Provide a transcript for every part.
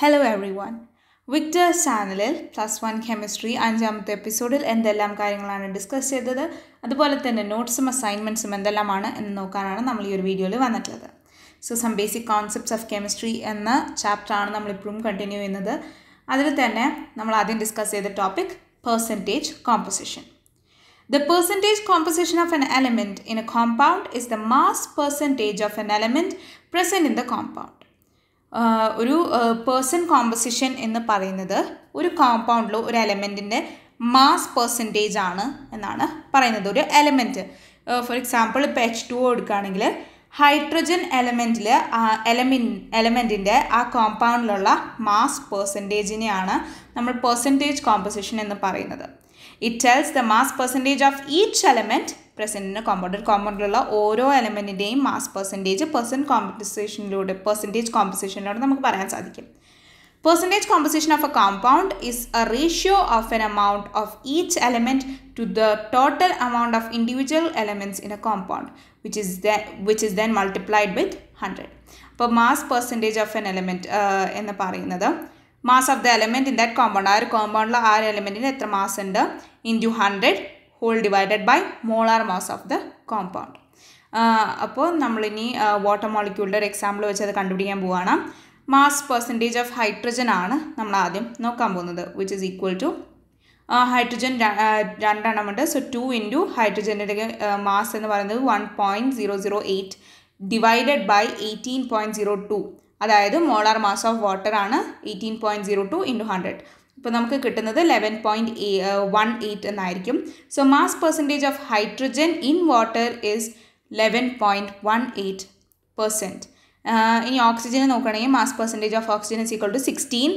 Hello every one Victers ചാനലിൽ plus one chemistry അഞ്ചാമത്തെ എപ്പിസോഡിൽ എന്തെല്ലാം കാര്യങ്ങളാണ് ഡിസ്കസ് ചെയ്തത് അതുപോലെ തന്നെ നോട്ട്സും അസൈൻമെൻറ്റ്സും എന്തെല്ലാമാണ് എന്ന് നോക്കാനാണ് നമ്മൾ ഈ ഒരു വീഡിയോയിൽ വന്നിട്ടുള്ളത് so some basic concepts of chemistry എന്ന ചാപ്റ്ററാണ് നമ്മളിപ്പോഴും കണ്ടിന്യൂ ചെയ്യുന്നത് അതിൽ തന്നെ നമ്മൾ ആദ്യം ഡിസ്കസ് ചെയ്ത topic percentage composition the percentage composition of an element in a compound is the mass percentage of an element present in the compound ഒരു പേഴ്സൺ കോമ്പസിഷൻ എന്ന് പറയുന്നത് ഒരു കോമ്പൗണ്ടിലോ ഒരു എലമെൻറ്റിൻ്റെ മാസ് പെർസെൻറ്റേജ് ആണ് എന്നാണ് പറയുന്നത് ഒരു എലമെൻറ്റ് ഫോർ എക്സാമ്പിൾ ഇപ്പോൾ എച്ച് ടു എടുക്കുകയാണെങ്കിൽ ഹൈഡ്രജൻ എലമെൻറ്റിൽ എലമിൻ എലമെൻറ്റിൻ്റെ ആ കോമ്പൗണ്ടിലുള്ള മാസ് പെർസെൻറ്റേജിനെയാണ് നമ്മൾ പെർസെൻറ്റേജ് കോമ്പസിഷൻ എന്ന് പറയുന്നത് it tells the mass percentage of each element present in a compound കോമ്പൗണ്ടിലുള്ള ഓരോ എലമെൻറ്റിൻ്റെയും മാസ് പെർസെൻറ്റേജ് പെർസെൻറ്റ് കോമ്പൻസേഷനിലൂടെ പെർസെൻറ്റേജ് കോമ്പൻസേഷനിലൂടെ നമുക്ക് പറയാൻ സാധിക്കും percentage composition of a compound is a ratio of an amount of each element to the total amount of individual elements in a compound which is the which is then multiplied with hundred അപ്പോൾ mass percentage of an element എന്ന് പറയുന്നത് mass of the element in that compound ആ ഒരു കോമ്പൗണ്ടിൽ ആ ഒരു എലമെൻറ്റിന് എത്ര മാസ് ഉണ്ട് into hundred whole divided by molar mass of the compound അപ്പോൾ നമ്മളിനി വാട്ടർ മോളിക്യൂളിൻ്റെ ഒരു എക്സാമ്പിൾ വെച്ച് അത് കണ്ടുപിടിക്കാൻ പോവുകയാണ് മാസ് പെർസെൻറ്റേജ് ഓഫ് ഹൈഡ്രജൻ ആണ് നമ്മൾ ആദ്യം നോക്കാൻ പോകുന്നത് which is equal to hydrogen രണ്ടെണ്ണമുണ്ട് സോ ടു ഇൻറ്റു ഹൈഡ്രജൻ്റെ മാസ് എന്ന് പറയുന്നത് one point zero zero eight divided by eighteen point zero two അതായത് മോളാർ മാസ് ഓഫ് വാട്ടർ ആണ് eighteen point zero two into hundred ഇപ്പോൾ നമുക്ക് കിട്ടുന്നത് eleven point a one eight എന്നായിരിക്കും so mass percentage of hydrogen in water is eleven point one eight percent ഇനി ഓക്സിജന് നോക്കുകയാണെങ്കിൽ mass percentage of oxygen is equal to sixteen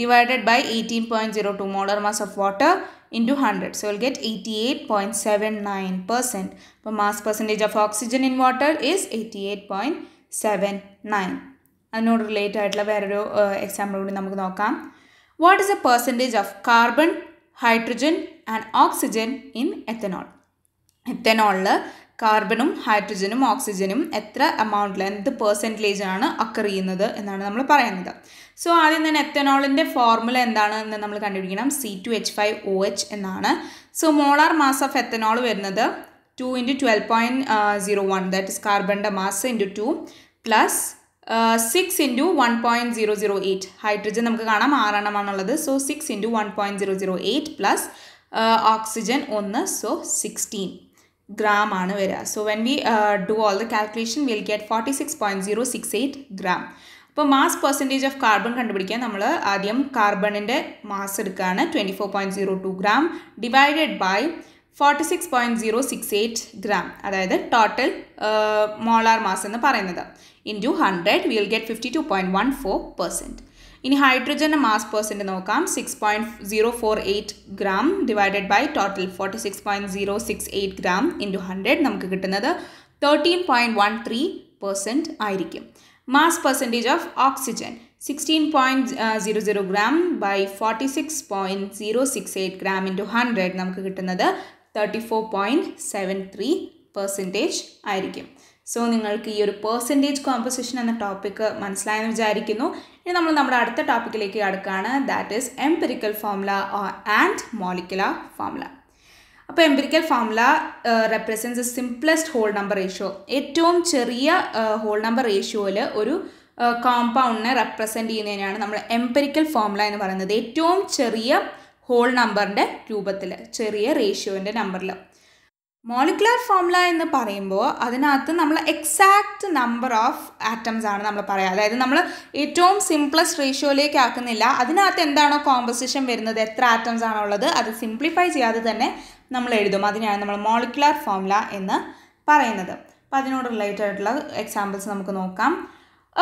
divided by eighteen point zero two molar mass of water into hundred so will get eighty eight point seven nine percent അപ്പോൾ mass percentage of oxygen in water is eighty eight point seven nine അതിനോട് relate ആയിട്ടുള്ള വേറൊരു example കൂടി നമുക്ക് നോക്കാം what is a percentage of carbon hydrogen and oxygen in ethanol എത്തനോളിൽ കാർബണും ഹൈഡ്രജനും ഓക്സിജനും എത്ര എമൗണ്ടിൽ എന്ത് പെർസെൻറ്റേജ് ആണ് അക്കർ ചെയ്യുന്നത് എന്നാണ് നമ്മൾ പറയുന്നത് സോ ആദ്യം തന്നെ എത്തനോളിൻ്റെ ഫോർമുല എന്താണ് എന്ന് നമ്മൾ കണ്ടുപിടിക്കണം C two H five O H എന്നാണ് so molar mass of ethanol വരുന്നത് two into twelve point zero one that is കാർബണിൻ്റെ mass into two plus six into one point zero zero eight hydrogen നമുക്ക് കാണാം ആറെണ്ണമാണുള്ളത് so six into one point zero zero eight plus oxygen ഒന്ന് so sixteen gram ആണ് വരിക so when we do all the calculation will get forty six point zero six eight gram അപ്പോൾ mass percentage of carbon കണ്ടുപിടിക്കാൻ നമ്മൾ ആദ്യം കാർബണിൻ്റെ mass എടുക്കുകയാണ് twenty four point zero two gram divided by forty six point zero six eight gram അതായത് total molar mass എന്ന് പറയുന്നത് into hundred will get fifty two point one four percent ഇനി ഹൈഡ്രജൻ്റെ മാസ് പെർസെൻറ്റ് നോക്കാം six point zero four eight gram divided by total forty six point zero six eight gram into hundred നമുക്ക് കിട്ടുന്നത് thirteen point one three percent ആയിരിക്കും mass percentage of oxygen sixteen point zero zero gram by forty six point zero six eight gram into hundred നമുക്ക് കിട്ടുന്നത് thirty four point seven three percentage ആയിരിക്കും so നിങ്ങൾക്ക് ഈ ഒരു percentage composition എന്ന topic മനസ്സിലായെന്ന് വിചാരിക്കുന്നു ഇനി നമ്മൾ നമ്മുടെ അടുത്ത ടോപ്പിക്കിലേക്ക് കടക്കുകയാണ് that is empirical formula and molecular formula അപ്പോൾ empirical formula represents a simplest whole number ratio ഏറ്റവും ചെറിയ ഹോൾ നമ്പർ റേഷ്യോയിൽ ഒരു കോമ്പൗണ്ടിനെ റെപ്രസെൻറ്റ് ചെയ്യുന്നതിനാണ് നമ്മൾ എംപെരിക്കൽ ഫോമുല എന്ന് പറയുന്നത് ഏറ്റവും ചെറിയ ഹോൾ നമ്പറിൻ്റെ രൂപത്തിൽ ചെറിയ റേഷ്യോൻ്റെ നമ്പറിൽ മോളിക്കുലർ ഫോമുല എന്ന് പറയുമ്പോൾ അതിനകത്ത് നമ്മൾ എക്സാക്റ്റ് നമ്പർ ഓഫ് ആറ്റംസ് ആണ് നമ്മൾ പറയുക അതായത് നമ്മൾ ഏറ്റവും സിംപ്ലസ്റ്റ് റേഷ്യോയിലേക്ക് ആക്കുന്നില്ല അതിനകത്ത് എന്താണോ കോമ്പസിഷൻ വരുന്നത് എത്ര ആറ്റംസ് ആണോ ഉള്ളത് അത് സിംപ്ലിഫൈ ചെയ്യാതെ തന്നെ നമ്മൾ എഴുതും അതിനെയാണ് നമ്മൾ മോളിക്കുലർ ഫോമുല എന്ന് പറയുന്നത് അപ്പോൾ അതിനോട് റിലേറ്റഡ് ആയിട്ടുള്ള എക്സാമ്പിൾസ് നമുക്ക് നോക്കാം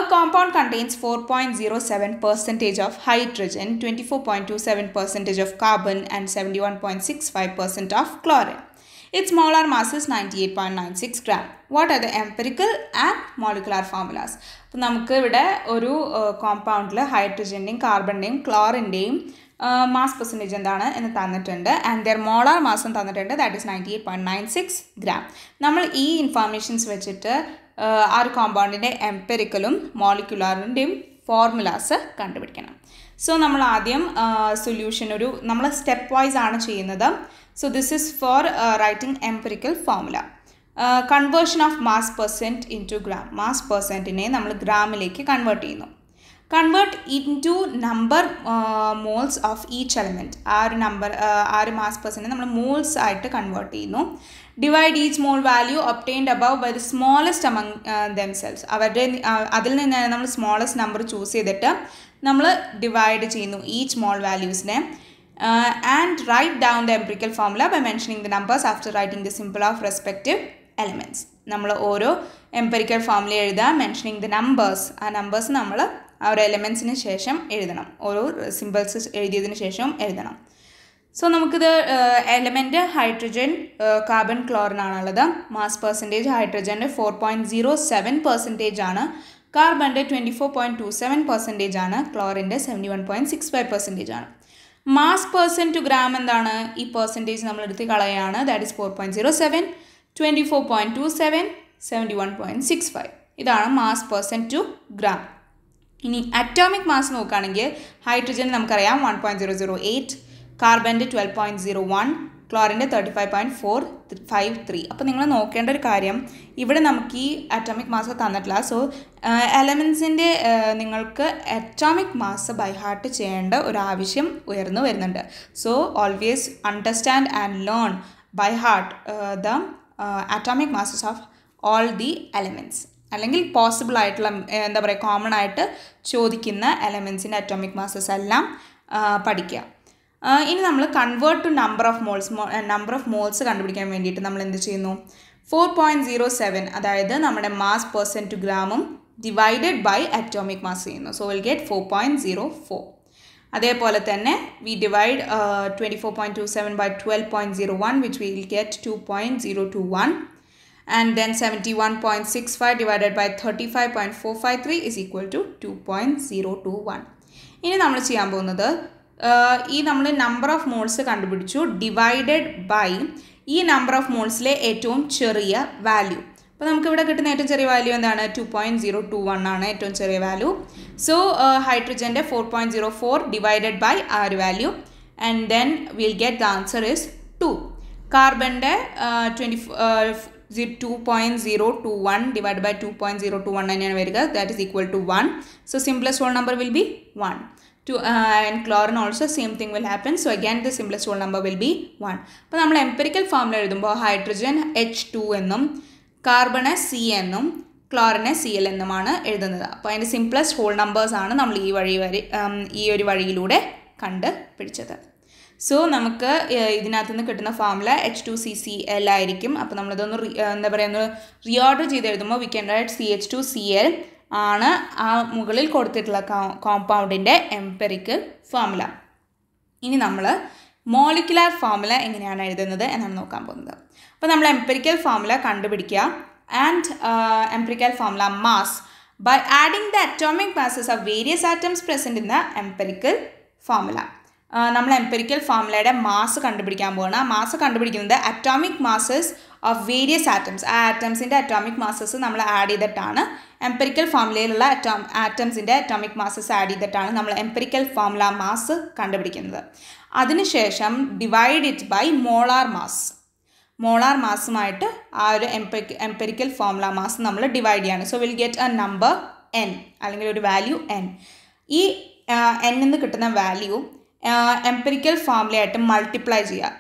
A compound contains 4.07 percentage of hydrogen, 24.27 percentage of carbon and 71.65 percent of chlorine. Its molar mass is 98.96 gram. What are the empirical and molecular formulas അപ്പോൾ നമുക്ക് ഇവിടെ ഒരു കോമ്പൗണ്ടിൽ ഹൈഡ്രജൻ്റെയും കാർബണിൻ്റെയും ക്ലോറിൻ്റെയും മാസ് പെർസെൻറ്റേജ് എന്താണ് എന്ന് തന്നിട്ടുണ്ട് ആൻഡ് ദർ മോളാർ മാസും തന്നിട്ടുണ്ട് that is ninety eight point nine six gram നമ്മൾ ഈ ഇൻഫർമേഷൻസ് വെച്ചിട്ട് ആ ഒരു കോമ്പൗണ്ടിൻ്റെ എംപെരിക്കലും മോളിക്കുലാറിൻ്റെയും ഫോർമുലാസ് കണ്ടുപിടിക്കണം സോ നമ്മൾ ആദ്യം സൊല്യൂഷൻ ഒരു നമ്മൾ സ്റ്റെപ്പ് വൈസ് ആണ് ചെയ്യുന്നത് so this is for writing empirical formula conversion of mass percent into gram mass പെർസെൻറ്റിനെ നമ്മൾ ഗ്രാമിലേക്ക് കൺവേർട്ട് ചെയ്യുന്നു convert into number moles of each element ആ ഒരു നമ്പർ uh, ആ ഒരു മാസ് പെർസെൻറ്റ് നമ്മൾ മോൾസ് ആയിട്ട് കൺവേർട്ട് ചെയ്യുന്നു divide each mole value obtained above by the smallest among themselves അവരുടെ uh, അതിൽ നിന്നാണ് നമ്മൾ സ്മോളസ്റ്റ് നമ്പർ ചൂസ് ചെയ്തിട്ട് നമ്മൾ ഡിവൈഡ് ചെയ്യുന്നു ഈച്ച് മോൾ വാല്യൂസിനെ and write down the empirical formula by mentioning the numbers after writing the symbol of respective elements നമ്മൾ ഓരോ എംപെരിക്കൽ ഫോമിൽ എഴുതുക മെൻഷനിങ് ദ നമ്പേഴ്സ് ആ നമ്പേഴ്സ് നമ്മൾ ആ ഒരു എലമെൻസിന് ശേഷം എഴുതണം ഓരോ സിമ്പിൾസ് എഴുതിയതിന് ശേഷവും എഴുതണം സോ നമുക്കിത് എലമെൻറ്റ് ഹൈഡ്രജൻ കാർബൺ ക്ലോറിൻ ആണുള്ളത് മാസ് പെർസെൻറ്റേജ് ഹൈഡ്രജൻ്റെ four point zero seven percentage ആണ് കാർബൻ്റെ twenty four point two seven percentage ആണ് ക്ലോറിൻ്റെ seventy one point six five percentage ആണ് മാസ് പേഴ്സൺ ടു ഗ്രാം എന്താണ് ഈ പെർസെൻറ്റേജ് നമ്മൾ എടുത്ത് കളയാണ് that is four point zero seven twenty four point two seven seventy one point six five ഇതാണ് mass percent to gram ഇനി atomic mass നോക്കുകയാണെങ്കിൽ hydrogen നമുക്കറിയാം one point zero zero eight കാർബൻ്റെ ട്വൽവ് പോയിൻറ്റ് സീറോ വൺ ക്ലോറിൻ്റെ thirty five point four five three അപ്പോൾ നിങ്ങൾ നോക്കേണ്ട ഒരു കാര്യം ഇവിടെ നമുക്ക് ഈ അറ്റോമിക് മാസ് തന്നിട്ടില്ല സോ എലമെൻസിൻ്റെ നിങ്ങൾക്ക് അറ്റോമിക് മാസ് ബൈഹാർട്ട് ചെയ്യേണ്ട ഒരു ആവശ്യം ഉയർന്നു വരുന്നുണ്ട് so always understand and learn by heart the atomic masses of all the elements അല്ലെങ്കിൽ പോസിബിൾ ആയിട്ടുള്ള എന്താ പറയുക കോമൺ ആയിട്ട് ചോദിക്കുന്ന എലമെൻസിൻ്റെ അറ്റോമിക് മാസസ് എല്ലാം പഠിക്കുക ഇനി നമ്മൾ convert to number of moles number of moles കണ്ടുപിടിക്കാൻ വേണ്ടിയിട്ട് നമ്മൾ എന്ത് ചെയ്യുന്നു ഫോർ പോയിൻറ്റ് സീറോ സെവൻ അതായത് നമ്മുടെ മാസ് പെർസെൻറ്റ് ടു ഗ്രാമും ഡിവൈഡഡ് ബൈ അറ്റോമിക് മാസ് ചെയ്യുന്നു so will get four point zero four അതേപോലെ തന്നെ we divide twenty four point two seven by twelve point zero one which will get two point zero two one and then 71.65 divided by 35.453 is equal to 2.021. ഇനി നമ്മൾ ചെയ്യാൻ പോകുന്നത് ഈ നമ്മൾ number of moles കണ്ടുപിടിച്ചു divided by ഈ number of മോൾസിലെ ഏറ്റവും ചെറിയ വാല്യൂ അപ്പോൾ നമുക്കിവിടെ കിട്ടുന്ന ഏറ്റവും ചെറിയ വാല്യൂ എന്താണ് two point zero two one ആണ് ഏറ്റവും ചെറിയ വാല്യൂ സോ ഹൈഡ്രജൻ്റെ four point zero four divided by ആ ഒരു value and then will get the answer is two കാർബൻ്റെ twenty two point zero two one divide by two point zero two one തന്നെയാണ് വരിക that is equal to one so simplest whole number will be one two and chlorine also same thing will happen so അഗ്യാൻ the simplest whole number will be one അപ്പോൾ നമ്മൾ empirical ഫോമിൽ എഴുതുമ്പോൾ hydrogen H two എന്നും carbon C എന്നും ക്ലോറിനെ C L എന്നുമാണ് എഴുതുന്നത് അപ്പോൾ അതിൻ്റെ സിംപ്ലസ്റ്റ് ഹോൾ നമ്പേഴ്സാണ് നമ്മൾ ഈ വഴി വരി ഈ ഒരു വഴിയിലൂടെ കണ്ട് പിടിച്ചത് സോ നമുക്ക് ഇതിനകത്ത് നിന്ന് കിട്ടുന്ന formula H two C C L ആയിരിക്കും അപ്പോൾ നമ്മളിതൊന്ന് എന്താ പറയുക ഒന്ന് റീഓർഡർ ചെയ്ത് എഴുതുമ്പോൾ we can write C H two C L ആണ് ആ മുകളിൽ കൊടുത്തിട്ടുള്ള കോമ്പൗണ്ടിൻ്റെ എംപെറിക്കൽ ഫോമുല ഇനി നമ്മൾ മോളിക്കുലാർ ഫോമുല എങ്ങനെയാണ് എഴുതുന്നത് എന്നാണ് നോക്കാൻ പോകുന്നത് അപ്പോൾ നമ്മൾ എംപെരിക്കൽ ഫോമുല കണ്ടുപിടിക്കുക and empirical formula mass by adding the atomic masses of various atoms present in the empirical formula. നമ്മൾ എംപെരിക്കൽ ഫോർമുലയുടെ മാസ് കണ്ടുപിടിക്കാൻ പോകണം ആ മാസ് കണ്ടുപിടിക്കുന്നത് atomic masses of various atoms ആ ആറ്റംസിൻ്റെ അറ്റോമിക് മാസസ് നമ്മൾ ആഡ് ചെയ്തിട്ടാണ് എംപെരിക്കൽ ഫോർമുലയിലുള്ള അറ്റോ ആറ്റംസിൻ്റെ അറ്റോമിക് മാസസ് ആഡ് ചെയ്തിട്ടാണ് നമ്മൾ എംപെരിക്കൽ ഫോർമുല മാസ് കണ്ടുപിടിക്കുന്നത് അതിനുശേഷം divide it by molar mass molar മാസുമായിട്ട് ആ ഒരു എംപെരിക്കൽ ഫോർമുല മാസ് നമ്മൾ ഡിവൈഡ് ചെയ്യാണ് so will get a number N അല്ലെങ്കിൽ ഒരു വാല്യൂ എൻ ഈ എൻ എന്ന് കിട്ടുന്ന വാല്യൂ എംപെരിക്കൽ ഫോമുലയായിട്ട് മൾട്ടിപ്ലൈ ചെയ്യുക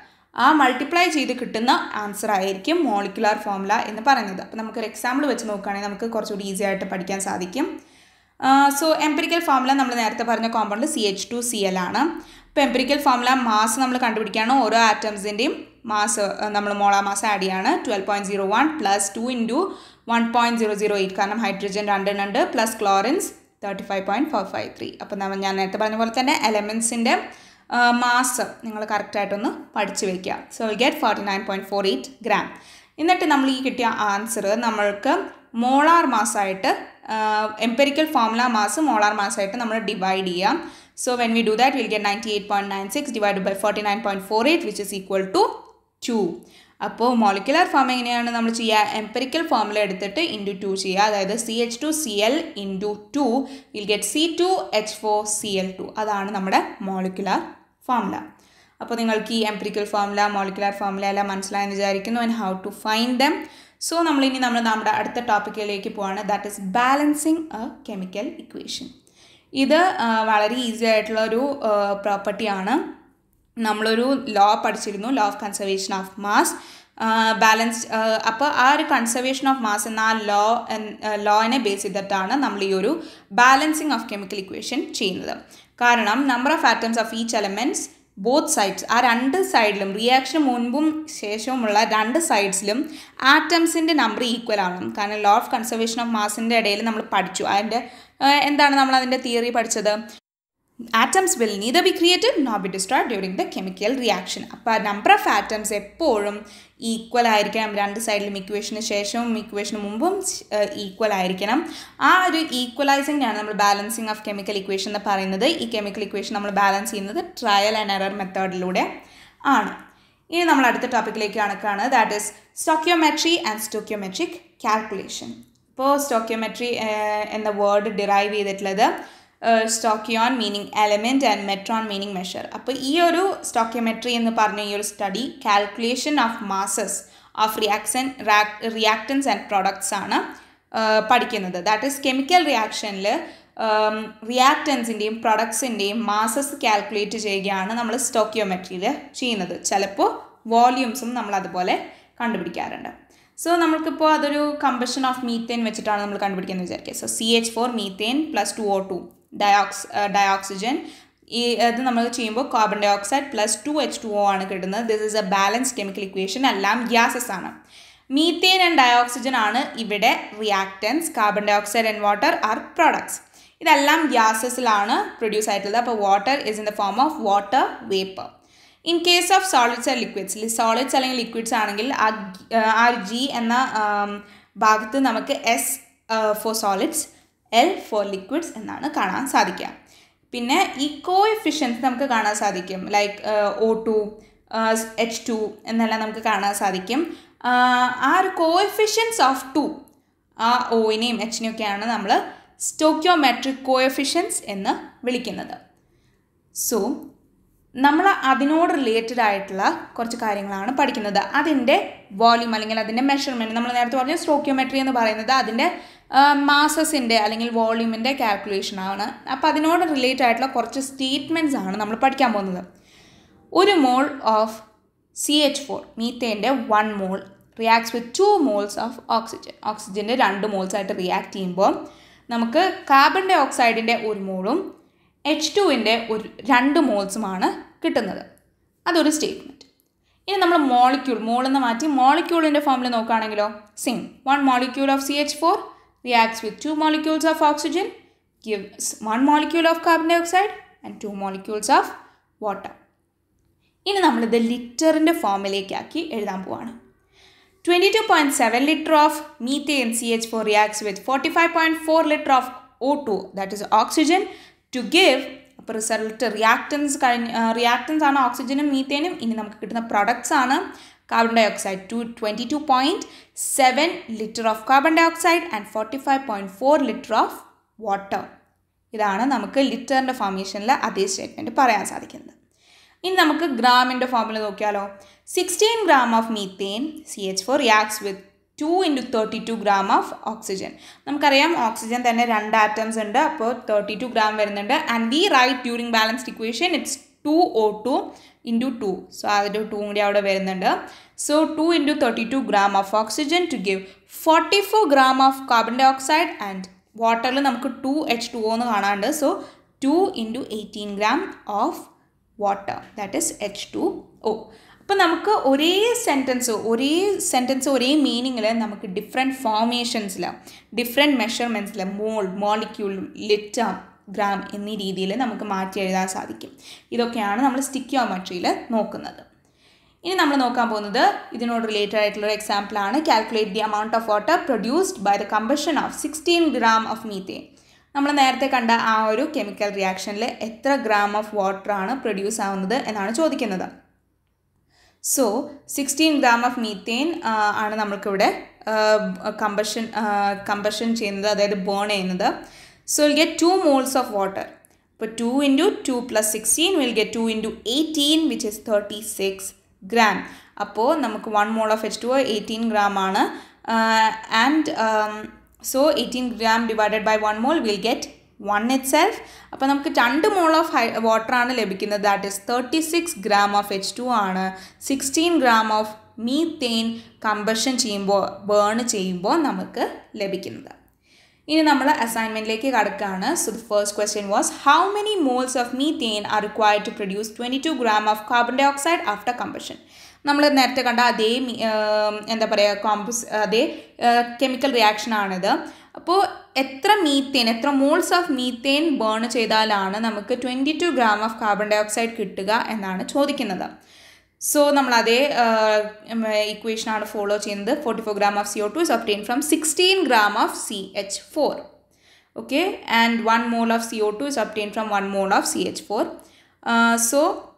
ആ മൾട്ടിപ്ലൈ ചെയ്ത് കിട്ടുന്ന ആൻസർ ആയിരിക്കും മോളിക്കുലാർ ഫോമുല എന്ന് പറയുന്നത് അപ്പോൾ നമുക്കൊരു എക്സാമ്പിൾ വെച്ച് നോക്കുകയാണെങ്കിൽ നമുക്ക് കുറച്ചുകൂടി ഈസി ആയിട്ട് പഠിക്കാൻ സാധിക്കും സോ എംപെരിക്കൽ ഫോമുല നമ്മൾ നേരത്തെ പറഞ്ഞ compound C H two C L ആണ് ഇപ്പോൾ എംപെരിക്കൽ ഫോമുല മാസ് നമ്മൾ കണ്ടുപിടിക്കുകയാണ് ഓരോ ആറ്റംസിൻ്റെയും മാസ് നമ്മൾ മോളാ മാസ് ആഡ് ചെയ്യാണ് twelve point zero one plus two into one point zero zero eight കാരണം ഹൈഡ്രജൻ ഉണ്ട് plus chlorines thirty five point four five three അപ്പോൾ നമ്മൾ ഞാൻ നേരത്തെ പറഞ്ഞ പോലെ തന്നെ എലമെൻസിൻ്റെ മാസം നിങ്ങൾ കറക്റ്റായിട്ടൊന്ന് പഠിച്ചു വയ്ക്കുക so we get forty nine point four eight gram എന്നിട്ട് നമ്മൾ ഈ കിട്ടിയ ആൻസർ നമ്മൾക്ക് മോളാർ മാസമായിട്ട് എംപെരിക്കൽ ഫോമുല മാസ് മോളാർ മാസമായിട്ട് നമ്മൾ ഡിവൈഡ് ചെയ്യാം so when we do that will get ninety eight point nine six divide by forty nine point four eight which is equal to two അപ്പോൾ molecular form എങ്ങനെയാണ് നമ്മൾ ചെയ്യുക empirical ഫോമിൽ എടുത്തിട്ട് into two ചെയ്യുക അതായത് C H two C L into two will get C two H four C L two അതാണ് നമ്മുടെ മോളിക്കുലർ ഫോമുല അപ്പോൾ നിങ്ങൾക്ക് ഈ എംപെരിക്കൽ ഫോമുല മോളിക്കുലർ ഫോമുല എല്ലാം മനസ്സിലായെന്ന് വിചാരിക്കുന്നു and how to find them so നമ്മളിനി നമ്മൾ നമ്മുടെ അടുത്ത ടോപ്പിക്കിലേക്ക് പോവാണ് that is balancing a chemical equation ഇത് വളരെ ഈസി ആയിട്ടുള്ള ഒരു പ്രോപ്പർട്ടിയാണ് നമ്മളൊരു ലോ പഠിച്ചിരുന്നു law of conservation of mass balance അപ്പോൾ ആ ഒരു കൺസർവേഷൻ ഓഫ് മാസ് എന്ന ആ ലോ ലോനെ ബേസ് ചെയ്തിട്ടാണ് നമ്മൾ ഈ ഒരു ബാലൻസിങ് ഓഫ് കെമിക്കൽ ഇക്വേഷൻ ചെയ്യുന്നത് കാരണം number of atoms of each elements both sides ആ രണ്ട് സൈഡിലും റിയാക്ഷൻ മുൻപും ശേഷവുമുള്ള രണ്ട് സൈഡ്സിലും ആറ്റംസിൻ്റെ നമ്പർ ഈക്വൽ ആവണം കാരണം ലോ ഓഫ് കൺസർവേഷൻ ഓഫ് മാസിൻ്റെ ഇടയിൽ നമ്മൾ പഠിച്ചു അതിൻ്റെ എന്താണ് നമ്മൾ അതിൻ്റെ തിയറി പഠിച്ചത് atoms will neither be created no be destroyed during the chemical reaction അപ്പോൾ നമ്പർ ഓഫ് ആറ്റംസ് എപ്പോഴും ഈക്വൽ ആയിരിക്കണം രണ്ട് സൈഡിലും ഇക്വേഷന് ശേഷവും ഇക്വേഷന് മുമ്പും ഈക്വൽ ആയിരിക്കണം ആ ഒരു ഈക്വലൈസിംഗാണ് നമ്മൾ ബാലൻസിങ് ഓഫ് കെമിക്കൽ ഇക്വേഷൻ എന്ന് പറയുന്നത് ഈ കെമിക്കൽ ഇക്വേഷൻ നമ്മൾ ബാലൻസ് ചെയ്യുന്നത് ട്രയൽ ആൻഡ് എറർ മെത്തേഡിലൂടെ ആണ് ഇനി നമ്മൾ അടുത്ത ടോപ്പിക്കിലേക്ക് കണക്കാണ് that is stoichiometry and stoichiometric calculation ഇപ്പോൾ സ്റ്റോക്യോമെട്രി എന്ന വേർഡ് ഡിറൈവ് ചെയ്തിട്ടുള്ളത് stoicheion meaning element and metron meaning measure അപ്പോൾ ഈ ഒരു സ്റ്റോക്കിയോമെട്രി എന്ന് പറഞ്ഞ ഈ ഒരു study calculation of masses of റിയാക്സൻ റിയാക്ടൻസ് ആൻഡ് പ്രോഡക്ട്സ് ആണ് പഠിക്കുന്നത് ദാറ്റ് ഈസ് കെമിക്കൽ റിയാക്ഷനിൽ റിയാക്റ്റൻസിൻ്റെയും പ്രൊഡക്ട്സിൻ്റെയും മാസസ് കാൽക്കുലേറ്റ് ചെയ്യുകയാണ് നമ്മൾ സ്റ്റോക്കിയോമെട്രിയിൽ ചെയ്യുന്നത് ചിലപ്പോൾ വോള്യൂംസും നമ്മൾ അതുപോലെ കണ്ടുപിടിക്കാറുണ്ട് സോ നമുക്കിപ്പോൾ അതൊരു കമ്പഷൻ ഓഫ് മീത്തേൻ വെച്ചിട്ടാണ് നമ്മൾ കണ്ടുപിടിക്കുന്നത് വിചാരിക്കുക so C H four methane plus two O two ഡയോക്സ് ഡയോക്സിജൻ uh, ഈ ഇത് നമ്മൾ ചെയ്യുമ്പോൾ carbon dioxide plus two H two O ആണ് കിട്ടുന്നത് this is a balance chemical equation എല്ലാം ഗ്യാസസ് ആണ് മീത്തേൻ ആൻഡ് ഡയോക്സിജൻ ആണ് ഇവിടെ reactants carbon dioxide and water are products ഇതെല്ലാം ഗ്യാസസിലാണ് പ്രൊഡ്യൂസ് ആയിട്ടുള്ളത് അപ്പോൾ water is in the form of water vapour in case of solids and liquids solids അല്ലെങ്കിൽ liquids ആണെങ്കിൽ ആ ആ ജി എന്ന ഭാഗത്ത് നമുക്ക് S for solids L for liquids എന്നാണ് കാണാൻ സാധിക്കുക പിന്നെ ഈ കോ എഫിഷ്യൻസ് നമുക്ക് കാണാൻ സാധിക്കും like O two H two എന്നെല്ലാം നമുക്ക് കാണാൻ സാധിക്കും uh, ആ ഒരു കോ എഫിഷ്യൻസ് ഓഫ് ടു ആ ഒയിനെയും എച്ചിനെയൊക്കെയാണ് നമ്മൾ സ്റ്റോക്കിയോമെട്രിക് കോ എഫിഷ്യൻസ് എന്ന് വിളിക്കുന്നത് സോ നമ്മൾ അതിനോട് റിലേറ്റഡ് ആയിട്ടുള്ള കുറച്ച് കാര്യങ്ങളാണ് പഠിക്കുന്നത് അതിൻ്റെ വോല്യൂം അല്ലെങ്കിൽ അതിൻ്റെ മെഷർമെൻറ്റ് നമ്മൾ നേരത്തെ പറഞ്ഞ സ്റ്റോക്കിയോമെട്രി എന്ന് പറയുന്നത് അതിൻ്റെ മാസസിൻ്റെ അല്ലെങ്കിൽ വോള്യൂമിൻ്റെ ആണ് അപ്പോൾ അതിനോട് റിലേറ്റഡ് ആയിട്ടുള്ള കുറച്ച് സ്റ്റേറ്റ്മെൻറ്റ്സ് ആണ് നമ്മൾ പഠിക്കാൻ പോകുന്നത് ഒരു mole of C H four മീത്തേൻ്റെ one mole reacts with two moles of oxygen ഓക്സിജൻ്റെ രണ്ട് മോൾസായിട്ട് റിയാക്ട് ചെയ്യുമ്പോൾ നമുക്ക് കാർബൺ ഡൈ ഓക്സൈഡിൻ്റെ ഒരു മോളും എച്ച് ടുവിൻ്റെ ഒരു രണ്ട് മോൾസുമാണ് കിട്ടുന്നത് അതൊരു സ്റ്റേറ്റ്മെൻറ്റ് ഇനി നമ്മൾ മോളിക്യൂൾ മോൾ മാറ്റി മോളിക്യൂളിൻ്റെ ഫോമിൽ നോക്കുകയാണെങ്കിലോ same one molecule of C H four reacts with two molecules of oxygen, gives one molecule of carbon dioxide and two molecules of water. ഇനി നമ്മളിത് ലിറ്ററിൻ്റെ ഫോമിലേക്കാക്കി എഴുതാൻ പോവാണ് twenty two point seven litre of methane C H four reacts with forty five point four litre of O two that is oxygen to give അപ്പോൾ result reactants കഴിഞ്ഞ് reactants ആണ് ഓക്സിജനും മീത്തേനും ഇനി നമുക്ക് കിട്ടുന്ന പ്രൊഡക്ട്സ് ആണ് carbon carbon dioxide to 22.7 liter and forty five point 45.4 litre of water ഇതാണ് നമുക്ക് ലിറ്ററിൻ്റെ ഫോമേഷനിൽ അതേ സ്റ്റേറ്റ്മെൻറ്റ് പറയാൻ സാധിക്കുന്നത് ഇനി നമുക്ക് ഗ്രാമിൻ്റെ ഫോർമുല നോക്കിയാലോ sixteen gram of methane C H four reacts with two into thirty two gram of oxygen നമുക്കറിയാം ഓക്സിജൻ തന്നെ രണ്ട് ആറ്റംസ് ഉണ്ട് അപ്പോൾ തേർട്ടി ടു ഗ്രാം വരുന്നുണ്ട് and we write during balanced equation it's two O two into two so ആ two കൂടി അവിടെ വരുന്നുണ്ട് so two into thirty two gram of oxygen to give forty four gram of carbon dioxide and വാട്ടറിൽ നമുക്ക് to H two ഒന്ന് കാണാണ്ട് so two into eighteen gram of water that is H two O അപ്പം നമുക്ക് ഒരേ sentence ഒരേ sentence ഒരേ മീനിങ്ങിൽ നമുക്ക് ഡിഫറെൻറ്റ് ഫോർമേഷൻസിൽ ഡിഫറെൻറ്റ് മെഷർമെൻറ്റ്സിൽ മോൾ മോളിക്യൂൾ ലിറ്റർ ഗ്രാം എന്നീ രീതിയിൽ നമുക്ക് മാറ്റി എഴുതാൻ സാധിക്കും ഇതൊക്കെയാണ് നമ്മൾ സ്റ്റിക്കിയോമെട്രിയിൽ നോക്കുന്നത് ഇനി നമ്മൾ നോക്കാൻ പോകുന്നത് ഇതിനോട് റിലേറ്റഡ് ആയിട്ടുള്ള ഒരു എക്സാമ്പിളാണ് calculate the amount of water produced by the combustion of sixteen gram of methane നമ്മൾ നേരത്തെ കണ്ട ആ ഒരു കെമിക്കൽ റിയാക്ഷനിൽ എത്ര ഗ്രാം ഓഫ് വാട്ടറാണ് പ്രൊഡ്യൂസ് ആവുന്നത് എന്നാണ് ചോദിക്കുന്നത് so sixteen gram of methane ആണ് നമ്മൾക്കിവിടെ കമ്പഷൻ കമ്പഷൻ ചെയ്യുന്നത് അതായത് ബേൺ ചെയ്യുന്നത് So we'll get 2 moles of water. But 2 into 2 plus 16 will get 2 into 18 which is 36 gram. അപ്പോൾ നമുക്ക് one mole of H two eighteen gram ആണ് and so eighteen gram divided by one mole will get one itself അപ്പോൾ നമുക്ക് രണ്ട് mole of ഹൈ വാട്ടറാണ് ലഭിക്കുന്നത് that is thirty six gram of H two ആണ് sixteen gram of methane combustion ചെയ്യുമ്പോൾ burn ചെയ്യുമ്പോൾ നമുക്ക് ലഭിക്കുന്നത് ഇനി നമ്മൾ അസൈൻമെൻറ്റിലേക്ക് കടക്കുകയാണ് so the first question was how many moles of തേൻ are required to produce twenty two gram of carbon dioxide after combustion നമ്മൾ നേരത്തെ കണ്ട അതേ എന്താ പറയുക കോമ്പസ് അതേ കെമിക്കൽ റിയാക്ഷനാണിത് അപ്പോൾ എത്ര മീത്തേൻ എത്ര മോൾസ് ഓഫ് മീത്തേൻ ബേൺ ചെയ്താലാണ് നമുക്ക് twenty two gram of carbon dioxide കിട്ടുക എന്നാണ് ചോദിക്കുന്നത് So, we will follow the equation follow 44 gram of CO2 is obtained from 16 gram of CH4. Okay, and 1 mole of CO2 is obtained from 1 mole of CH4. Uh, so,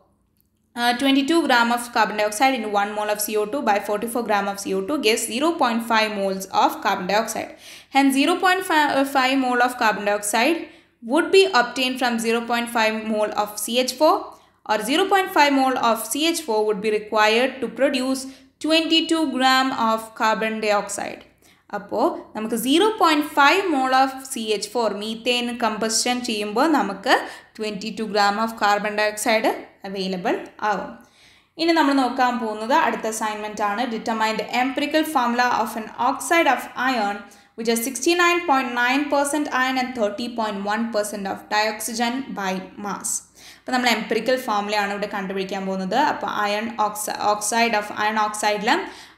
uh, 22 gram of carbon dioxide in 1 mole of CO2 by 44 gram of CO2 gives 0.5 moles of carbon dioxide. Hence, uh, 0.5 mole of carbon dioxide would be obtained from 0.5 mole of CH4. or 0.5 mole of CH4 would be required to produce 22 gram of carbon dioxide. അപ്പോൾ നമുക്ക് zero point five mole of C H four methane combustion ചെയ്യുമ്പോൾ നമുക്ക് twenty two gram of carbon dioxide available ആവും ഇനി നമ്മൾ നോക്കാൻ പോകുന്നത് അടുത്ത അസൈൻമെൻ്റ് ആണ് determined empirical formula of an oxide of iron which are 69.9% iron and 30.1% of dioxygen by mass. Now, we have empirical formula. Iron oxide of iron oxide.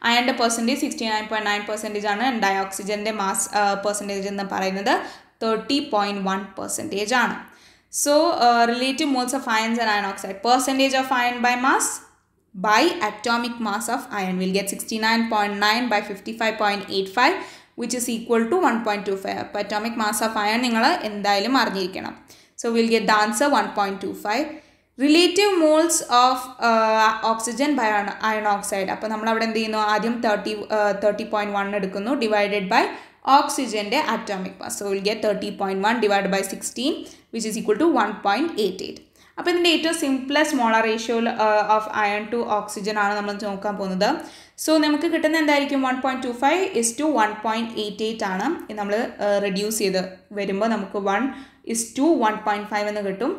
Iron percentage 69.9% and dioxygen de mass uh, percentage is 30.1% percentage. Aana. So, relative moles of iron and iron oxide. Percentage of iron by mass by atomic mass of iron. We will get 69.9 by 55.85 which is equal to one point two five അപ്പോൾ atomic mass of iron നിങ്ങൾ എന്തായാലും അറിഞ്ഞിരിക്കണം so will get the answer one point two five relative moles of oxygen by iron oxide അപ്പോൾ നമ്മൾ അവിടെ എന്ത് ചെയ്യുന്നു ആദ്യം തേർട്ടി തേർട്ടി പോയിൻറ്റ് വൺ എടുക്കുന്നു ഡിവൈഡഡ് ബൈ ഓക്സിജൻ്റെ atomic mass so will get thirty point one divide by sixteen which is equal to one point eight eight അപ്പോൾ ഇതിൻ്റെ ഏറ്റവും simplest molar ratio of iron to oxygen ആണ് നമ്മൾ നോക്കാൻ പോകുന്നത് സോ നമുക്ക് കിട്ടുന്ന എന്തായിരിക്കും one point two five is to one point eight eight ആണ് നമ്മൾ റെഡ്യൂസ് ചെയ്ത് വരുമ്പോൾ നമുക്ക് one is to one point five എന്ന് കിട്ടും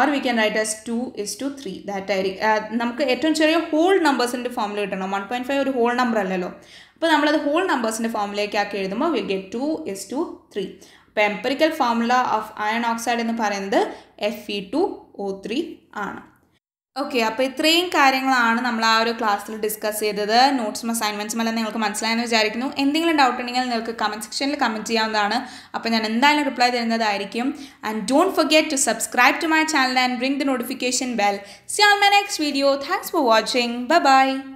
or we can write as two is to three that ആയിരിക്കും നമുക്ക് ഏറ്റവും ചെറിയ ഹോൾ നമ്പേഴ്സിൻ്റെ ഫോമിൽ കിട്ടണം വൺ പോയിൻറ്റ് ഫൈവ് ഒരു ഹോൾ നമ്പർ അല്ലല്ലോ അപ്പോൾ നമ്മളത് ഹോൾ നമ്പേഴ്സിൻ്റെ ഫോമിലേക്ക് ആക്കി എഴുതുമ്പോൾ we get two is to three അപ്പോൾ empirical formula of iron oxide എന്ന് പറയുന്നത് F E two O three ആണ് ഓക്കെ അപ്പോൾ ഇത്രയും കാര്യങ്ങളാണ് നമ്മൾ ആ ഒരു ക്ലാസ്സിൽ ഡിസ്കസ് ചെയ്തത് നോട്ട്സും അസൈൻമെൻറ്റ്സും എല്ലാം നിങ്ങൾക്ക് മനസ്സിലായെന്ന് വിചാരിക്കുന്നു എന്തെങ്കിലും ഡൗട്ട് ഉണ്ടെങ്കിൽ നിങ്ങൾക്ക് കമൻറ്റ് സെക്ഷനിൽ കമൻറ്റ് ചെയ്യാവുന്നതാണ് അപ്പോൾ ഞാൻ എന്തായാലും റിപ്ലൈ തരുന്നതായിരിക്കും and don't forget to subscribe to my channel and ring the notification bell see all my next video thanks for watching bye by